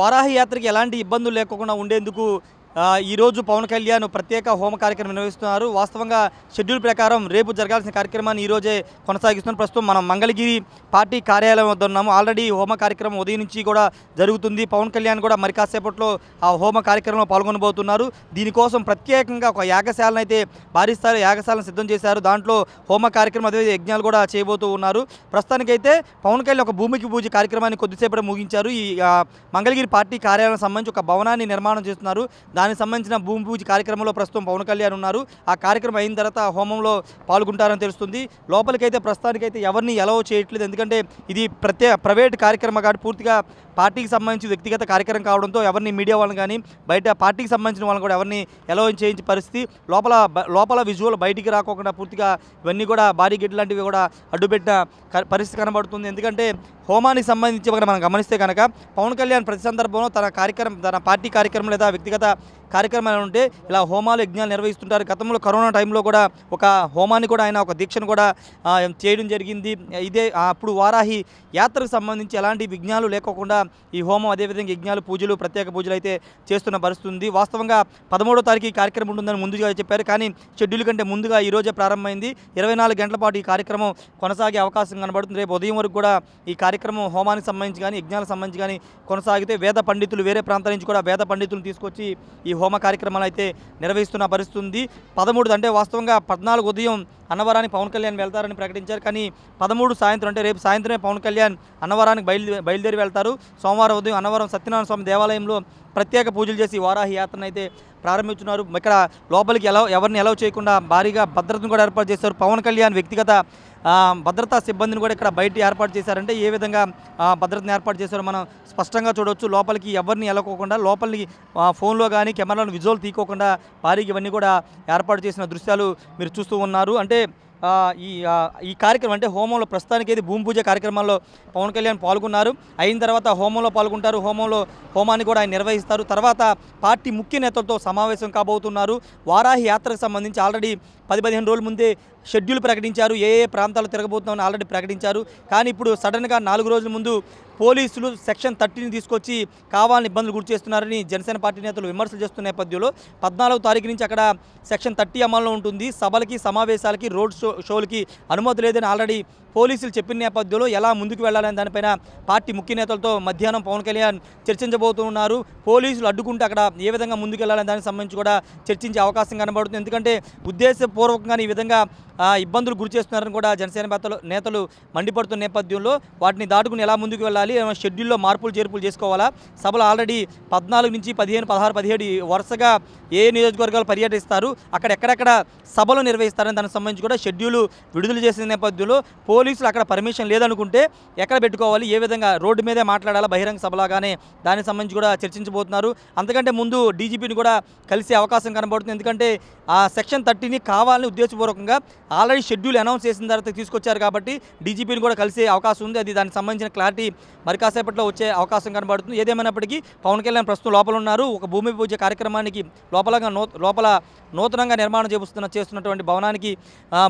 వారాహి యాత్రకి ఎలాంటి ఇబ్బందులు లేకుండా ఉండేందుకు ఈరోజు పవన్ కళ్యాణ్ ప్రత్యేక హోమ కార్యక్రమం నిర్వహిస్తున్నారు వాస్తవంగా షెడ్యూల్ ప్రకారం రేపు జరగాల్సిన కార్యక్రమాన్ని ఈరోజే కొనసాగిస్తున్నారు ప్రస్తుతం మనం మంగళగిరి పార్టీ కార్యాలయం వద్ద ఉన్నాము ఆల్రెడీ హోమ కార్యక్రమం ఉదయం నుంచి కూడా జరుగుతుంది పవన్ కళ్యాణ్ కూడా మరి కాసేపట్లో ఆ హోమ కార్యక్రమంలో పాల్గొనబోతున్నారు దీనికోసం ప్రత్యేకంగా ఒక యాగశాలను అయితే భారీ స్థాయిలో యాగశాలను సిద్ధం చేశారు దాంట్లో హోమ కార్యక్రమం అదే యజ్ఞాలు కూడా చేయబోతూ ఉన్నారు ప్రస్తుతానికైతే పవన్ కళ్యాణ్ ఒక భూమికి పూజ కార్యక్రమాన్ని కొద్దిసేపటి ముగించారు ఈ మంగళగిరి పార్టీ కార్యాలయం సంబంధించి ఒక భవనాన్ని నిర్మాణం చేస్తున్నారు దానికి సంబంధించిన భూమి పూజ కార్యక్రమంలో ప్రస్తుతం పవన్ కళ్యాణ్ ఉన్నారు ఆ కార్యక్రమం అయిన తర్వాత హోమంలో పాల్గొంటారని తెలుస్తుంది లోపలికైతే ప్రస్తుతానికైతే ఎవరిని ఎలా చేయట్లేదు ఎందుకంటే ఇది ప్రత్యే ప్రైవేట్ కార్యక్రమం కాబట్టి పూర్తిగా పార్టీకి సంబంధించి వ్యక్తిగత కార్యక్రమం కావడంతో ఎవరిని మీడియా వాళ్ళని కానీ బయట పార్టీకి సంబంధించిన వాళ్ళని కూడా ఎవరిని ఎలా చేయించే పరిస్థితి లోపల లోపల విజువల్ బయటికి రాకోకుండా పూర్తిగా ఇవన్నీ కూడా భారీ గేట్ లాంటివి కూడా అడ్డుపెట్టిన పరిస్థితి కనబడుతుంది ఎందుకంటే హోమానికి సంబంధించి ఒకటి మనం గమనిస్తే కనుక పవన్ కళ్యాణ్ ప్రతి సందర్భంలో తన కార్యక్రమం తన పార్టీ కార్యక్రమం లేదా వ్యక్తిగత కార్యక్రమాలు ఉంటే ఇలా హోమాలు యజ్ఞాలు నిర్వహిస్తుంటారు గతంలో కరోనా టైంలో కూడా ఒక హోమాన్ని కూడా ఆయన ఒక దీక్షను కూడా చేయడం జరిగింది ఇదే అప్పుడు వారాహి యాత్రకు సంబంధించి ఎలాంటి విఘ్నాలు లేకోకుండా ఈ హోమం అదేవిధంగా యజ్ఞాలు పూజలు ప్రత్యేక పూజలు అయితే చేస్తున్న పరిస్థితుంది వాస్తవంగా పదమూడో తారీఖు ఈ కార్యక్రమం ఉంటుందని ముందుగా చెప్పారు కానీ షెడ్యూల్ కంటే ముందుగా ఈరోజే ప్రారంభమైంది ఇరవై నాలుగు గంటల పాటు ఈ కార్యక్రమం కొనసాగే అవకాశం కనబడుతుంది రేపు ఉదయం వరకు కూడా ఈ కార్యక్రమం కార్యక్రమం హోమానికి సంబంధించి కానీ యజ్ఞాలకు సంబంధించి కానీ కొనసాగితే వేద పండితులు వేరే ప్రాంతాల నుంచి కూడా వేద పండితులను తీసుకొచ్చి ఈ హోమ కార్యక్రమాలు అయితే నిర్వహిస్తున్న పరిస్థితుంది పదమూడు అంటే వాస్తవంగా పద్నాలుగు ఉదయం అన్నవరానికి పవన్ కళ్యాణ్ వెళ్తారని ప్రకటించారు కానీ పదమూడు సాయంత్రం అంటే రేపు సాయంత్రమే పవన్ కళ్యాణ్ అన్నవరానికి బయలుదేరి బయలుదేరి వెళ్తారు సోమవారం ఉదయం అన్నవరం సత్యనారాయణ స్వామి దేవాలయంలో ప్రత్యేక పూజలు చేసి వారాహి యాత్రను అయితే ప్రారంభించున్నారు ఇక్కడ లోపలికి ఎలా ఎవరిని ఎలా చేయకుండా భారీగా భద్రతను కూడా ఏర్పాటు చేశారు పవన్ కళ్యాణ్ వ్యక్తిగత భద్రతా సిబ్బందిని కూడా ఇక్కడ బయట ఏర్పాటు చేశారంటే ఏ విధంగా భద్రతను ఏర్పాటు చేశారో మనం స్పష్టంగా చూడవచ్చు లోపలికి ఎవరిని వెళ్ళకోకుండా లోపలికి ఫోన్లో కానీ కెమెరాలను విజువల్ తీయకోకుండా భారీగా ఇవన్నీ కూడా ఏర్పాటు చేసిన దృశ్యాలు మీరు చూస్తూ ఉన్నారు అంటే ఈ ఈ కార్యక్రమం అంటే హోమంలో ప్రస్తుతానికి అయితే భూమి పూజ కార్యక్రమంలో పవన్ కళ్యాణ్ పాల్గొన్నారు అయిన తర్వాత హోమంలో పాల్గొంటారు హోమంలో హోమాన్ని కూడా ఆయన నిర్వహిస్తారు తర్వాత పార్టీ ముఖ్య నేతలతో సమావేశం కాబోతున్నారు వారాహి యాత్రకు సంబంధించి ఆల్రెడీ పది పదిహేను రోజుల ముందే షెడ్యూల్ ప్రకటించారు ఏ ఏ ప్రాంతాలు తిరగబోతున్నామని ఆల్రెడీ ప్రకటించారు కానీ ఇప్పుడు సడన్గా నాలుగు రోజుల ముందు పోలీసులు సెక్షన్ థర్టీని తీసుకొచ్చి కావాలని ఇబ్బందులు గురి చేస్తున్నారని జనసేన పార్టీ నేతలు విమర్శలు చేస్తున్న నేపథ్యంలో పద్నాలుగు తారీఖు నుంచి అక్కడ సెక్షన్ థర్టీ అమల్లో ఉంటుంది సభలకి సమావేశాలకి రోడ్ షో షోలకి అనుమతి లేదని ఆల్రెడీ పోలీసులు చెప్పిన నేపథ్యంలో ఎలా ముందుకు వెళ్లాలనే దానిపైన పార్టీ ముఖ్య నేతలతో మధ్యాహ్నం పవన్ కళ్యాణ్ చర్చించబోతున్నారు పోలీసులు అడ్డుకుంటే అక్కడ ఏ విధంగా ముందుకు వెళ్లాలనే దానికి సంబంధించి కూడా చర్చించే అవకాశం కనబడుతుంది ఎందుకంటే ఉద్దేశ పూర్వకంగా ఈ విధంగా ఇబ్బందులు గురి చేస్తున్నారని కూడా జనసేన నేతలు నేతలు మండిపడుతున్న నేపథ్యంలో వాటిని దాటుకుని ఎలా ముందుకు వెళ్ళాలి షెడ్యూల్లో మార్పులు చేర్పులు చేసుకోవాలా సభలు ఆల్రెడీ పద్నాలుగు నుంచి పదిహేను పదహారు పదిహేడు వరుసగా ఏ నియోజకవర్గాలు పర్యటిస్తారు అక్కడ ఎక్కడెక్కడ సభలు నిర్వహిస్తారని దానికి సంబంధించి కూడా షెడ్యూల్ విడుదల చేసిన నేపథ్యంలో పోలీసులు అక్కడ పర్మిషన్ లేదనుకుంటే ఎక్కడ పెట్టుకోవాలి ఏ విధంగా రోడ్డు మీదే మాట్లాడాలా బహిరంగ సభలాగానే దానికి సంబంధించి కూడా చర్చించబోతున్నారు అంతకంటే ముందు డీజీపీని కూడా కలిసే అవకాశం కనబడుతుంది ఎందుకంటే ఆ సెక్షన్ థర్టీని కావాలి రావాలని ఉద్దేశపూర్వకంగా ఆల్రెడీ షెడ్యూల్ అనౌన్స్ చేసిన తర్వాత తీసుకొచ్చారు కాబట్టి డీజీపీని కూడా కలిసే అవకాశం ఉంది అది దానికి సంబంధించిన క్లారిటీ మరి కాసేపట్లో వచ్చే అవకాశం కనబడుతుంది ఏదేమైనప్పటికీ పవన్ కళ్యాణ్ ప్రస్తుతం లోపల ఉన్నారు ఒక భూమి పూజ కార్యక్రమానికి లోపలగా లోపల నూతనంగా నిర్మాణం చేస్తున్న చేస్తున్నటువంటి భవనానికి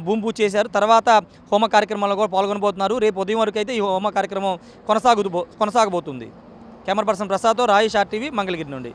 భూమి పూజ చేశారు తర్వాత హోమ కార్యక్రమాల్లో కూడా పాల్గొనబోతున్నారు రేపు ఉదయం వరకు అయితే ఈ హోమ కార్యక్రమం కొనసాగుతూ కొనసాగబోతుంది కెమెరా పర్సన్ ప్రసాద్తో రాయేష్ ఆర్టీవీ మంగళగిరి నుండి